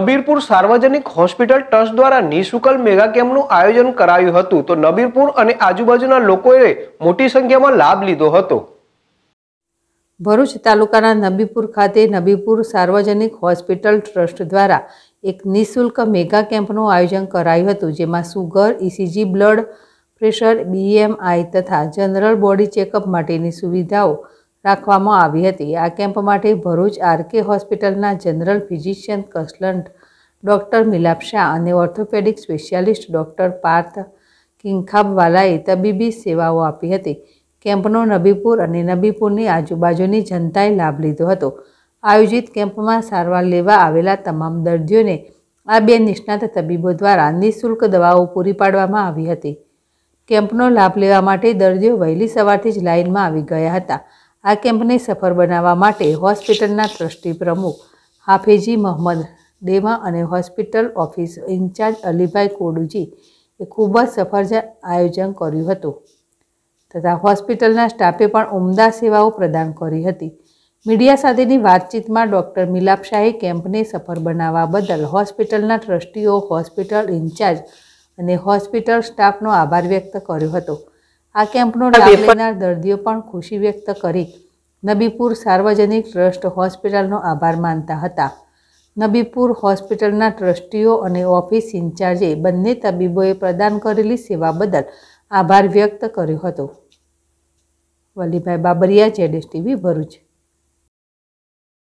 નબીરપુર સાર્વજનિક hospital trust દ્વારા નિઃશુલ્ક મેગા કેમ્પનું આયોજન કરાયું હતું તો નબીરપુર અને આજુબાજુના લોકોએ મોટી સંખ્યામાં લાભ લીધો હતો ભરૂચ તાલુકાના નબીપુર ખાતે નબીપુર સાર્વજનિક હોસ્પિટલ ટ્રસ્ટ દ્વારા એક નિઃશુલ્ક મેગા કેમ્પનું આયોજન કરાયું હતું જેમાં sugar ECG blood pressure BMI તથા જનરલ બોડી ચેકઅપ માટેની સુવિધાઓ રાખવામાં આવી હતી આ કેમ્પ માટે ભરૂચ આરકે હોસ્પિટલના general physician consultant doctor Milap Shah અને ઓર્થોપેડિક સ્પેશિયાલિસ્ટ ડૉક્ટર પાર્થ કિંખાબવાલાએ તબીબી સેવાઓ આપી હતી કેમ્પનો નબીપુર અને નબીપુરની આજુબાજુની જનતાએ લાભ લીધો હતો આયોજિત કેમ્પમાં સારવાર લેવા આવેલા તમામ દર્દીઓને આ બે નિષ્ણાત તબીબો દ્વારા નિઃશુલ્ક દવાઓ પૂરી પાડવામાં આવી હતી કેમ્પનો લાભ લેવા માટે દર્દીઓ વહેલી સવારથી જ લાઇનમાં આવી ગયા હતા આ કેમ્પને સફળ બનાવવા માટે હોસ્પિટલના ટ્રસ્ટી પ્રમુખ હાફેજી મહમ્મદ દેમા અને hospital office incharge Alibhai Koduji એ ખૂબ જ સફળ આયોજન કર્યું હતું તથા હોસ્પિટલના સ્ટાફે પણ ઉમદા સેવાઓ પ્રદાન કરી હતી મીડિયા સાથેની વાતચીતમાં ડૉક્ટર મિલાપ શાહે કેમ્પને સફળ બનાવવા બદલ હોસ્પિટલના ટ્રસ્ટીઓ હોસ્પિટલ ઇન્ચાર્જ અને હોસ્પિટલ સ્ટાફનો આભાર વ્યક્ત કર્યો હતો આ કેમ્પનો લાભ લેનાર દર્દીઓ પણ ખુશી વ્યક્ત કરી નબીપુર સાર્વજનિક ટ્રસ્ટ હોસ્પિટલનો આભાર માનતા હતા નબીપુર હોસ્પિટલના ટ્રસ્ટીઓ અને ઓફિસ ઇન્ચાર્જે બંને તબીબોએ પ્રદાન કરેલી સેવા બદલ આભાર વ્યક્ત કર્યો હતો વલ્લીભાઈ બાબરિયા જેડેશ ટીવી ભરૂચ